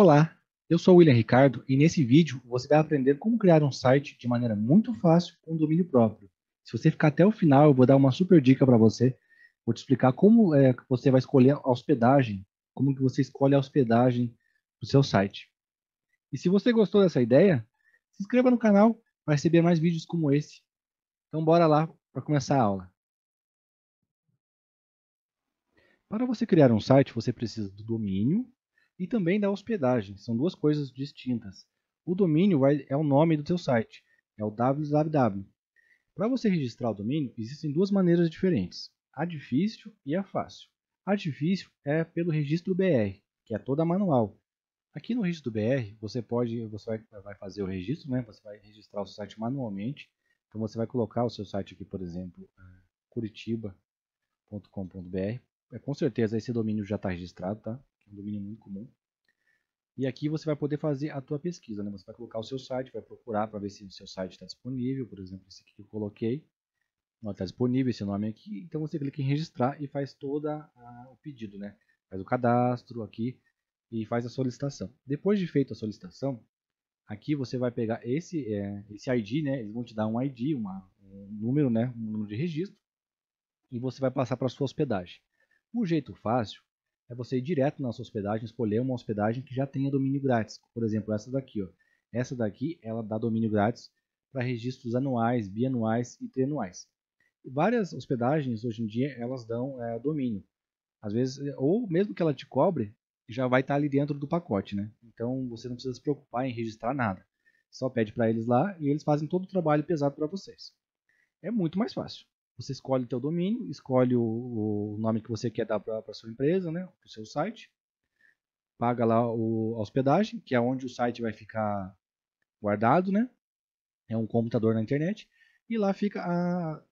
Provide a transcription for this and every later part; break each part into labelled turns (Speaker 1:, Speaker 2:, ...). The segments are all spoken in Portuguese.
Speaker 1: Olá, eu sou o William Ricardo e nesse vídeo você vai aprender como criar um site de maneira muito fácil com um domínio próprio. Se você ficar até o final, eu vou dar uma super dica para você. Vou te explicar como é, você vai escolher a hospedagem, como que você escolhe a hospedagem do seu site. E se você gostou dessa ideia, se inscreva no canal para receber mais vídeos como esse. Então bora lá para começar a aula. Para você criar um site, você precisa do domínio e também da hospedagem. São duas coisas distintas. O domínio é o nome do seu site, é o www. Para você registrar o domínio, existem duas maneiras diferentes: a difícil e a fácil. A difícil é pelo registro BR, que é toda manual. Aqui no registro BR, você pode, você vai, vai fazer o registro, né? Você vai registrar o seu site manualmente. Então você vai colocar o seu site aqui, por exemplo, é, curitiba.com.br. É, com certeza esse domínio já está registrado, tá? um domínio muito comum. E aqui você vai poder fazer a tua pesquisa, né? Você vai colocar o seu site, vai procurar para ver se o seu site está disponível, por exemplo, esse aqui que eu coloquei. Está disponível esse nome aqui, então você clica em registrar e faz todo o pedido, né? Faz o cadastro aqui e faz a solicitação. Depois de feita a solicitação, aqui você vai pegar esse, é, esse ID, né? Eles vão te dar um ID, uma, um número, né? Um número de registro e você vai passar para a sua hospedagem. Um jeito fácil é você ir direto na sua hospedagem, escolher uma hospedagem que já tenha domínio grátis. Por exemplo, essa daqui. Ó. Essa daqui ela dá domínio grátis para registros anuais, bianuais e trianuais. Várias hospedagens hoje em dia elas dão é, domínio. Às vezes, ou mesmo que ela te cobre, já vai estar tá ali dentro do pacote, né? Então você não precisa se preocupar em registrar nada. Só pede para eles lá e eles fazem todo o trabalho pesado para vocês. É muito mais fácil. Você escolhe o teu domínio, escolhe o, o nome que você quer dar para sua empresa, né, para o seu site, paga lá o, a hospedagem, que é onde o site vai ficar guardado, né? É um computador na internet e lá fica a,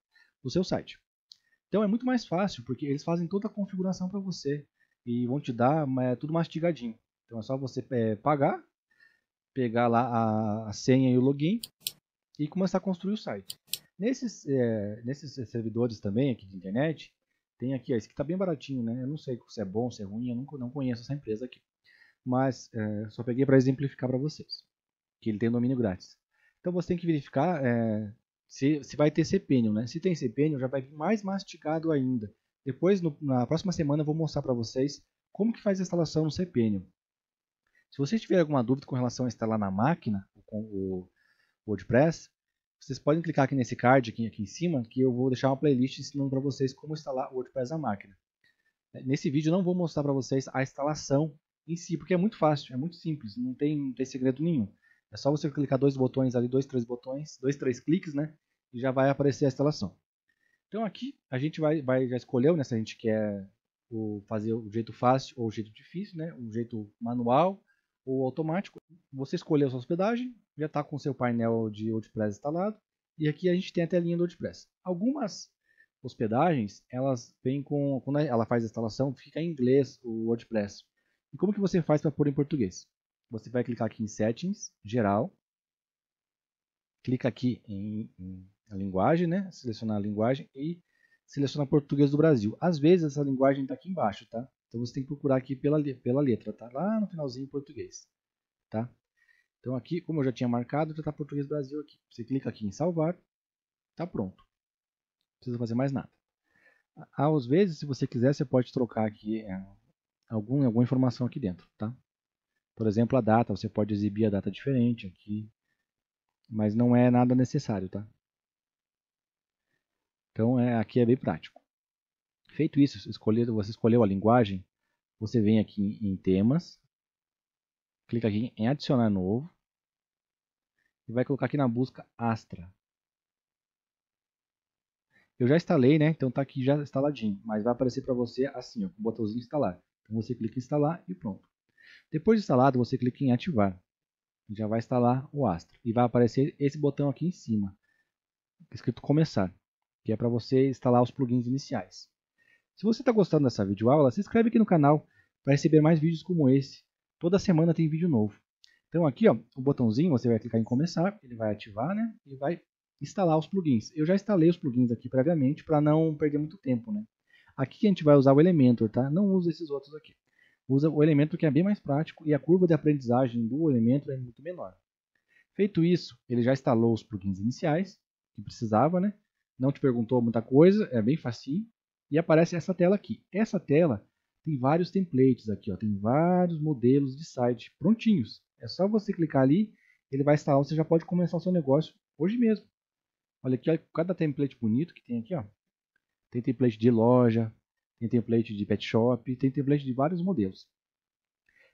Speaker 1: o seu site. Então é muito mais fácil porque eles fazem toda a configuração para você e vão te dar é, tudo mastigadinho. Então é só você é, pagar, pegar lá a, a senha e o login e começar a construir o site. Nesses, é, nesses servidores também aqui de internet, tem aqui, ó, esse que está bem baratinho, né? Eu não sei se é bom, se é ruim, eu não não conheço essa empresa aqui. Mas é, só peguei para exemplificar para vocês, que ele tem domínio grátis. Então você tem que verificar é, se, se vai ter cPNIL, né? Se tem cPNIL, já vai vir mais mastigado ainda. Depois, no, na próxima semana, eu vou mostrar para vocês como que faz a instalação no cPNIL. Se vocês tiverem alguma dúvida com relação a instalar na máquina, com o WordPress, vocês podem clicar aqui nesse card aqui, aqui em cima, que eu vou deixar uma playlist ensinando para vocês como instalar o WordPress na máquina. É, nesse vídeo eu não vou mostrar para vocês a instalação em si, porque é muito fácil, é muito simples, não tem, não tem segredo nenhum. É só você clicar dois botões ali, dois, três botões, dois, três cliques, né? E já vai aparecer a instalação. Então aqui a gente vai, vai já escolheu né, se a gente quer o, fazer o jeito fácil ou o jeito difícil, né? O jeito manual ou automático. Você escolheu a sua hospedagem, já está com seu painel de WordPress instalado. E aqui a gente tem a telinha do WordPress. Algumas hospedagens, elas vêm com. Quando ela faz a instalação, fica em inglês o WordPress. E como que você faz para pôr em português? Você vai clicar aqui em Settings, Geral. Clica aqui em, em linguagem, né? Selecionar a linguagem e seleciona português do Brasil. Às vezes essa linguagem está aqui embaixo, tá? Então você tem que procurar aqui pela, pela letra, tá? Lá no finalzinho em português, tá? Então aqui, como eu já tinha marcado, já está Português Brasil aqui. Você clica aqui em salvar, tá pronto. Não precisa fazer mais nada. Às vezes, se você quiser, você pode trocar aqui é, algum, alguma informação aqui dentro, tá? Por exemplo, a data, você pode exibir a data diferente aqui, mas não é nada necessário, tá? Então é, aqui é bem prático feito isso, escolher, você escolheu a linguagem, você vem aqui em temas, clica aqui em adicionar novo e vai colocar aqui na busca Astra. Eu já instalei, né? Então tá aqui já instaladinho, mas vai aparecer para você assim, ó, com o botãozinho instalar. Então você clica em instalar e pronto. Depois de instalado, você clica em ativar. Já vai instalar o Astra e vai aparecer esse botão aqui em cima, escrito começar, que é para você instalar os plugins iniciais. Se você está gostando dessa videoaula, se inscreve aqui no canal para receber mais vídeos como esse. Toda semana tem vídeo novo. Então aqui, ó, o botãozinho, você vai clicar em começar, ele vai ativar, né? E vai instalar os plugins. Eu já instalei os plugins aqui previamente para não perder muito tempo, né? Aqui a gente vai usar o Elementor, tá? Não usa esses outros aqui. Usa o Elementor que é bem mais prático e a curva de aprendizagem do Elementor é muito menor. Feito isso, ele já instalou os plugins iniciais que precisava, né? Não te perguntou muita coisa, é bem facinho e aparece essa tela aqui. Essa tela tem vários templates aqui, ó, tem vários modelos de site prontinhos. É só você clicar ali, ele vai instalar, você já pode começar o seu negócio hoje mesmo. Olha aqui, olha, cada template bonito que tem aqui, ó. Tem template de loja, tem template de pet shop, tem template de vários modelos.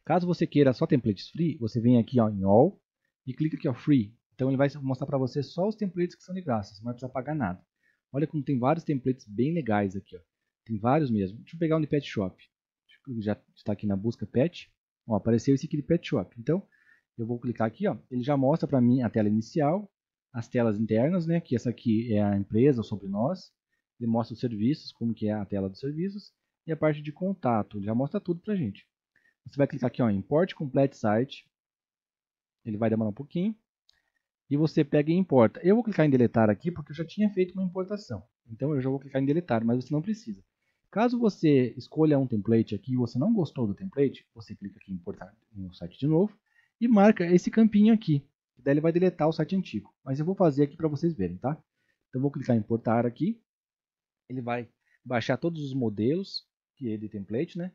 Speaker 1: Caso você queira só templates free, você vem aqui ó, em All e clica aqui ó, Free. Então ele vai mostrar para você só os templates que são de graça, você não vai precisar pagar nada. Olha como tem vários templates bem legais aqui. Ó. Tem vários mesmo. Deixa eu pegar um de Pet Shop. Já está aqui na busca Pet. Ó, apareceu esse aqui de Pet Shop. Então, eu vou clicar aqui. Ó. Ele já mostra para mim a tela inicial, as telas internas, né? que essa aqui é a empresa, sobre nós. Ele mostra os serviços, como que é a tela dos serviços. E a parte de contato. Ele já mostra tudo para gente. Você vai clicar aqui ó, em Import Complete Site. Ele vai demorar um pouquinho e você pega e importa. Eu vou clicar em deletar aqui porque eu já tinha feito uma importação. Então eu já vou clicar em deletar, mas você não precisa. Caso você escolha um template aqui e você não gostou do template, você clica aqui em importar no site de novo e marca esse campinho aqui. Daí ele vai deletar o site antigo. Mas eu vou fazer aqui para vocês verem, tá? Então vou clicar em importar aqui. Ele vai baixar todos os modelos que é de template, né?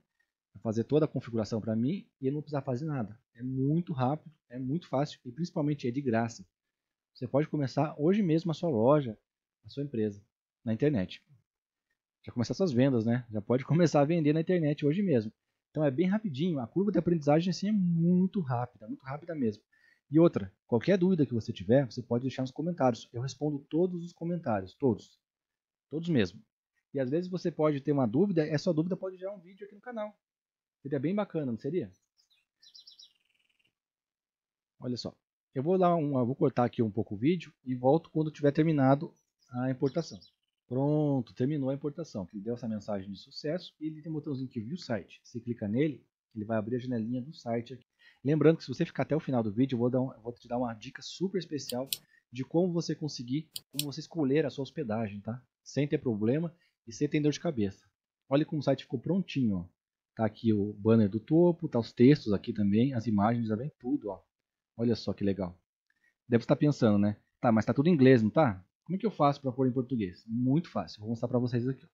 Speaker 1: Vai fazer toda a configuração para mim e eu não precisar fazer nada. É muito rápido, é muito fácil e principalmente é de graça. Você pode começar hoje mesmo a sua loja, a sua empresa, na internet. Já começar suas vendas, né? Já pode começar a vender na internet hoje mesmo. Então é bem rapidinho. A curva de aprendizagem assim é muito rápida, muito rápida mesmo. E outra, qualquer dúvida que você tiver, você pode deixar nos comentários. Eu respondo todos os comentários, todos. Todos mesmo. E às vezes você pode ter uma dúvida, essa dúvida pode gerar um vídeo aqui no canal. Seria bem bacana, não seria? Olha só. Eu vou dar uma, vou cortar aqui um pouco o vídeo e volto quando tiver terminado a importação. Pronto, terminou a importação, que deu essa mensagem de sucesso e ele tem um botãozinho que viu o site. Você clica nele, ele vai abrir a janelinha do site aqui. Lembrando que se você ficar até o final do vídeo, eu vou, um, vou te dar uma dica super especial de como você conseguir, como você escolher a sua hospedagem, tá? Sem ter problema e sem ter dor de cabeça. Olha como o site ficou prontinho, ó. Tá aqui o banner do topo, tá os textos aqui também, as imagens, já vem tudo, ó. Olha só que legal. Deve estar pensando, né? Tá, mas está tudo em inglês, não tá? Como é que eu faço para pôr em português? Muito fácil, vou mostrar para vocês aqui.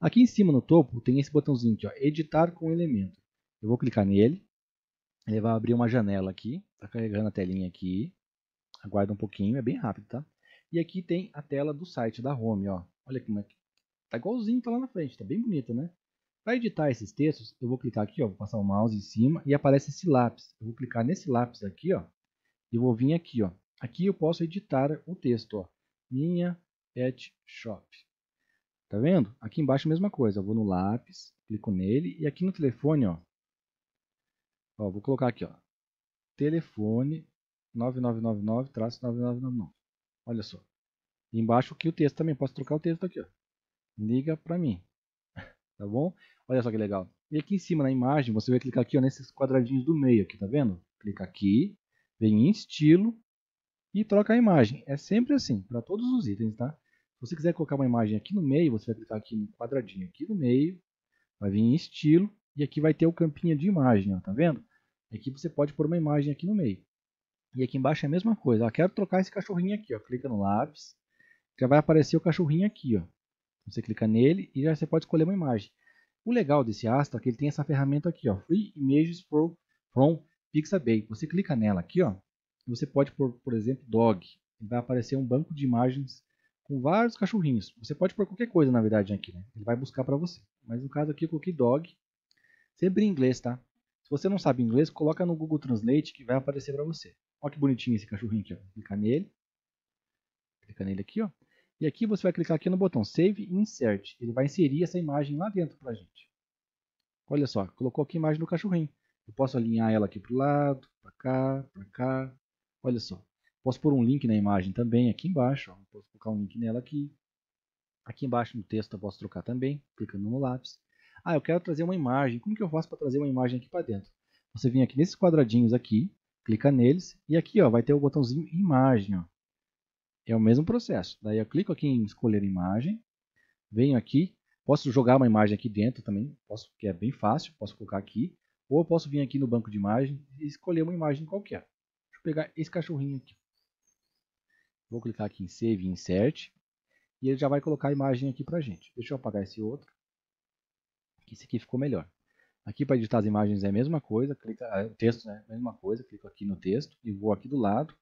Speaker 1: Aqui em cima no topo tem esse botãozinho aqui, ó, editar com elemento. Eu vou clicar nele, ele vai abrir uma janela aqui, está carregando a telinha aqui. Aguarda um pouquinho, é bem rápido, tá? E aqui tem a tela do site da home, ó. Olha como é que tá igualzinho tá lá na frente, tá bem bonito, né? Para editar esses textos, eu vou clicar aqui, ó, vou passar o mouse em cima e aparece esse lápis. Eu vou clicar nesse lápis aqui, ó, eu vou vir aqui, ó. Aqui eu posso editar o texto, ó. Minha pet shop. Tá vendo? Aqui embaixo a mesma coisa. Eu vou no lápis, clico nele e aqui no telefone, ó. ó vou colocar aqui, ó. Telefone 9999-9999. Olha só. E embaixo aqui o texto também. Posso trocar o texto aqui, ó. Liga pra mim. tá bom? Olha só que legal. E aqui em cima na imagem, você vai clicar aqui ó, nesses quadradinhos do meio aqui, tá vendo? Clica aqui, vem em estilo e troca a imagem. É sempre assim, para todos os itens, tá? Se você quiser colocar uma imagem aqui no meio, você vai clicar aqui no quadradinho aqui no meio, vai vir em estilo e aqui vai ter o campinho de imagem, ó, tá vendo? Aqui você pode pôr uma imagem aqui no meio. E aqui embaixo é a mesma coisa. Ó, quero trocar esse cachorrinho aqui, ó. Clica no lápis, já vai aparecer o cachorrinho aqui, ó. Você clica nele e já você pode escolher uma imagem. O legal desse astro é que ele tem essa ferramenta aqui, ó, Free Images Pro, From Pixabay. Você clica nela aqui, ó, você pode pôr, por exemplo, dog. Ele vai aparecer um banco de imagens com vários cachorrinhos. Você pode pôr qualquer coisa, na verdade, aqui, né? Ele vai buscar para você. Mas no caso aqui eu coloquei dog, sempre em inglês, tá? Se você não sabe inglês, coloca no Google Translate que vai aparecer para você. Olha que bonitinho esse cachorrinho aqui, ó. Clica nele. Clica nele aqui, ó. E aqui você vai clicar aqui no botão Save e Insert. Ele vai inserir essa imagem lá dentro pra gente. Olha só, colocou aqui a imagem do cachorrinho. Eu posso alinhar ela aqui para o lado, para cá, para cá. Olha só. Posso pôr um link na imagem também aqui embaixo. Ó. Posso colocar um link nela aqui. Aqui embaixo no texto eu posso trocar também, clicando no lápis. Ah, eu quero trazer uma imagem. Como que eu faço para trazer uma imagem aqui para dentro? Você vem aqui nesses quadradinhos aqui, clica neles e aqui ó, vai ter o botãozinho imagem. Ó. É o mesmo processo. Daí eu clico aqui em escolher imagem, venho aqui, posso jogar uma imagem aqui dentro também, posso, que é bem fácil, posso colocar aqui. Ou eu posso vir aqui no banco de imagem e escolher uma imagem qualquer. Deixa eu pegar esse cachorrinho aqui. Vou clicar aqui em Save e Insert. E ele já vai colocar a imagem aqui pra gente. Deixa eu apagar esse outro. Esse aqui ficou melhor. Aqui para editar as imagens é a mesma coisa, clica, é, o texto né, é mesma coisa, clico aqui no texto e vou aqui do lado.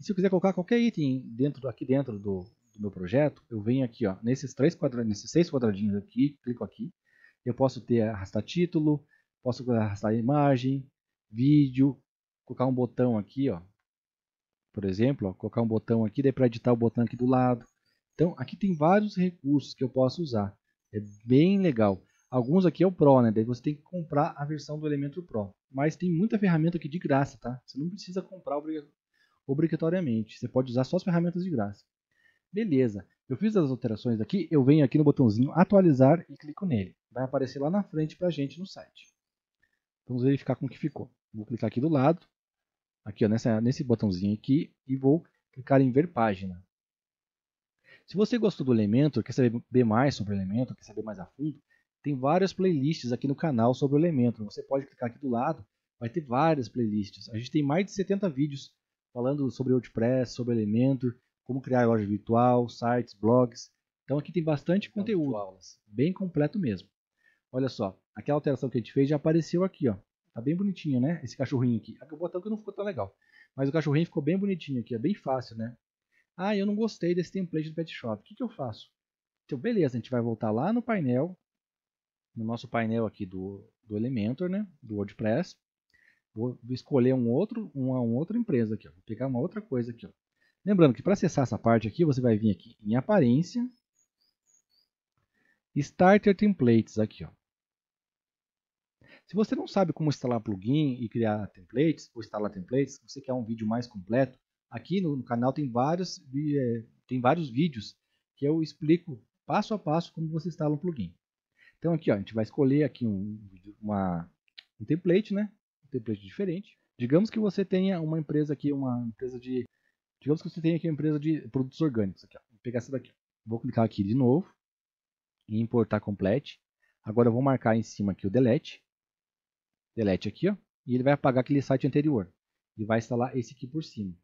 Speaker 1: E se eu quiser colocar qualquer item dentro, aqui dentro do, do meu projeto, eu venho aqui, ó, nesses, três quadradinhos, nesses seis quadradinhos aqui, clico aqui. Eu posso ter arrastar título, Posso arrastar imagem, vídeo, colocar um botão aqui, ó. Por exemplo, ó, colocar um botão aqui, daí para editar o botão aqui do lado. Então, aqui tem vários recursos que eu posso usar. É bem legal. Alguns aqui é o Pro, né? Daí você tem que comprar a versão do Elemento Pro. Mas tem muita ferramenta aqui de graça, tá? Você não precisa comprar obrigatoriamente. Você pode usar só as ferramentas de graça. Beleza. Eu fiz as alterações aqui, eu venho aqui no botãozinho atualizar e clico nele. Vai aparecer lá na frente a gente no site. Então, vamos verificar como que ficou. Vou clicar aqui do lado, aqui ó, nessa, nesse botãozinho aqui, e vou clicar em ver página. Se você gostou do Elementor, quer saber mais sobre o Elementor, quer saber mais a fundo, tem várias playlists aqui no canal sobre o Elementor. Você pode clicar aqui do lado, vai ter várias playlists. A gente tem mais de 70 vídeos falando sobre WordPress, sobre Elementor, como criar loja virtual, sites, blogs. Então aqui tem bastante conteúdo, bem completo mesmo. Olha só, aquela alteração que a gente fez já apareceu aqui, ó. Tá bem bonitinho, né? Esse cachorrinho aqui. O botão que não ficou tão legal. Mas o cachorrinho ficou bem bonitinho aqui, é bem fácil, né? Ah, eu não gostei desse template do Pet Shop. O que, que eu faço? Então, beleza, a gente vai voltar lá no painel, no nosso painel aqui do, do Elementor, né? Do WordPress. Vou escolher um outro, uma, uma outra empresa aqui, ó. Vou pegar uma outra coisa aqui, ó. Lembrando que para acessar essa parte aqui, você vai vir aqui em aparência, Starter Templates aqui, ó. Se você não sabe como instalar plugin e criar templates, ou instalar templates, você quer um vídeo mais completo, aqui no, canal tem vários, é, tem vários vídeos que eu explico passo a passo como você instala um plugin. Então aqui ó, a gente vai escolher aqui um, uma, um template, né? um template diferente. Digamos que você tenha uma empresa aqui, uma empresa de... Digamos que você tenha aqui uma empresa de produtos orgânicos. Aqui, ó. Vou pegar essa daqui. Vou clicar aqui de novo. E importar complete. Agora eu vou marcar em cima aqui o delete delete aqui, ó, e ele vai apagar aquele site anterior. E vai instalar esse aqui por cima.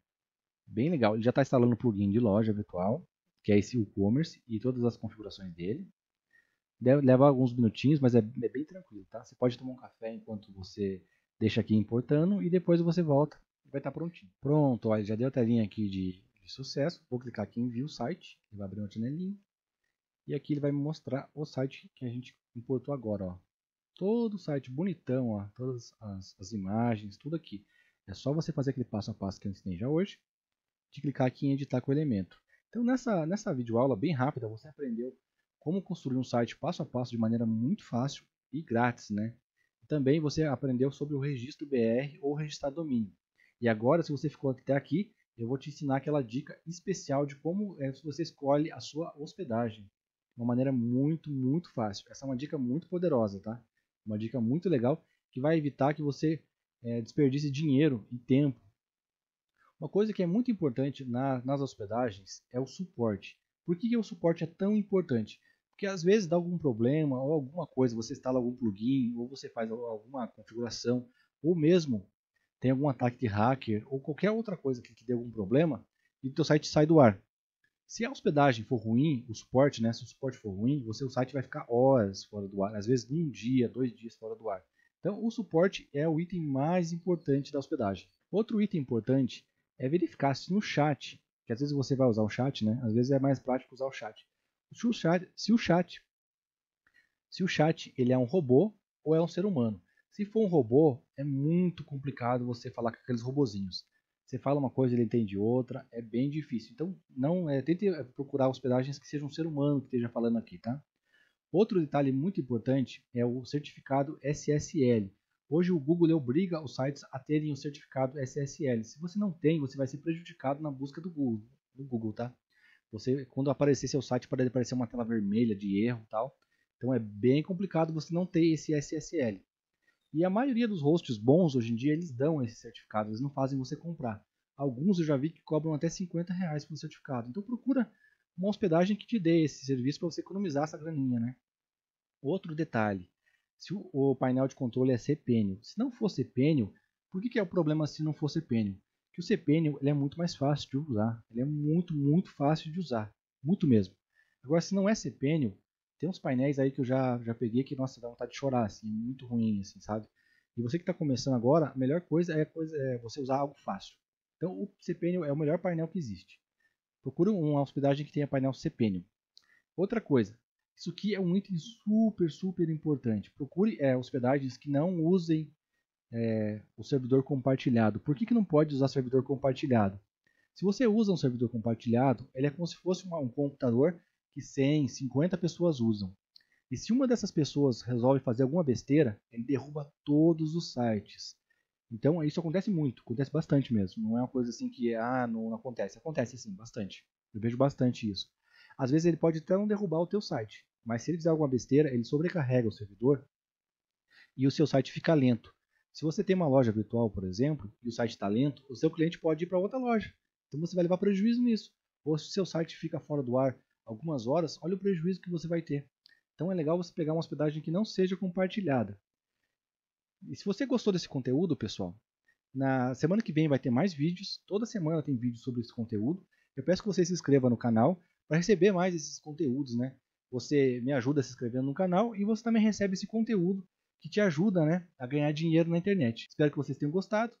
Speaker 1: Bem legal, ele já está instalando o plugin de loja virtual, que é esse WooCommerce e todas as configurações dele. Deve, leva alguns minutinhos, mas é, é bem tranquilo, tá? Você pode tomar um café enquanto você deixa aqui importando e depois você volta e vai estar tá prontinho. Pronto, ó, já deu a telinha aqui de, de sucesso. Vou clicar aqui em View Site, ele vai abrir uma janelinha. E aqui ele vai me mostrar o site que a gente importou agora, ó todo o site bonitão, ó, todas as, as, imagens, tudo aqui. É só você fazer aquele passo a passo que a gente tem já hoje, de clicar aqui em editar com o elemento. Então nessa, nessa videoaula bem rápida você aprendeu como construir um site passo a passo de maneira muito fácil e grátis, né? Também você aprendeu sobre o registro BR ou registrar domínio. E agora, se você ficou até aqui, eu vou te ensinar aquela dica especial de como é, você escolhe a sua hospedagem. De uma maneira muito, muito fácil. Essa é uma dica muito poderosa, tá? Uma dica muito legal que vai evitar que você é, desperdice dinheiro e tempo. Uma coisa que é muito importante na, nas hospedagens é o suporte. Por que, que o suporte é tão importante? Porque às vezes dá algum problema ou alguma coisa, você instala algum plugin, ou você faz alguma configuração, ou mesmo tem algum ataque de hacker, ou qualquer outra coisa que, que dê algum problema, e o teu site sai do ar. Se a hospedagem for ruim, o suporte, né? Se o suporte for ruim, você, o site vai ficar horas fora do ar, às vezes um dia, dois dias fora do ar. Então, o suporte é o item mais importante da hospedagem. Outro item importante é verificar se no chat, que às vezes você vai usar o chat, né? Às vezes é mais prático usar o chat. Se o chat, se o chat, se o chat ele é um robô ou é um ser humano. Se for um robô, é muito complicado você falar com aqueles robozinhos. Você fala uma coisa, ele entende outra, é bem difícil. Então, não é, tente é, procurar hospedagens que seja um ser humano que esteja falando aqui, tá? Outro detalhe muito importante é o certificado SSL. Hoje o Google obriga os sites a terem o certificado SSL. Se você não tem, você vai ser prejudicado na busca do Google, do Google tá? Você, quando aparecer seu site, pode aparecer uma tela vermelha de erro, tal. Então é bem complicado você não ter esse SSL. E a maioria dos hosts bons hoje em dia eles dão esse certificado, eles não fazem você comprar. Alguns eu já vi que cobram até 50 reais pelo certificado. Então procura uma hospedagem que te dê esse serviço para você economizar essa graninha, né? Outro detalhe, se o painel de controle é CPN, se não for CPN, por que, que é o problema se não for CPN? Que o CPN ele é muito mais fácil de usar, ele é muito, muito fácil de usar, muito mesmo. Agora, se não é CPN, tem uns painéis aí que eu já, já peguei que, nossa, dá vontade de chorar, assim, muito ruim, assim, sabe? E você que está começando agora, a melhor coisa é, coisa é, você usar algo fácil. Então, o cPanel é o melhor painel que existe. procure uma hospedagem que tenha painel cPanel. Outra coisa, isso aqui é um item super, super importante. Procure é, hospedagens que não usem é, o servidor compartilhado. Por que, que não pode usar servidor compartilhado? Se você usa um servidor compartilhado, ele é como se fosse uma, um computador que 100, 50 pessoas usam. E se uma dessas pessoas resolve fazer alguma besteira, ele derruba todos os sites. Então isso acontece muito, acontece bastante mesmo. Não é uma coisa assim que ah, não, não acontece. Acontece sim, bastante. Eu vejo bastante isso. Às vezes ele pode até não derrubar o teu site, mas se ele fizer alguma besteira, ele sobrecarrega o servidor e o seu site fica lento. Se você tem uma loja virtual, por exemplo, e o site está lento, o seu cliente pode ir para outra loja. Então você vai levar prejuízo nisso. Ou se o seu site fica fora do ar algumas horas, olha o prejuízo que você vai ter. Então é legal você pegar uma hospedagem que não seja compartilhada. E se você gostou desse conteúdo, pessoal, na semana que vem vai ter mais vídeos. Toda semana tem vídeo sobre esse conteúdo. Eu peço que você se inscreva no canal para receber mais esses conteúdos, né? Você me ajuda se inscrevendo no canal e você também recebe esse conteúdo que te ajuda, né, a ganhar dinheiro na internet. Espero que vocês tenham gostado.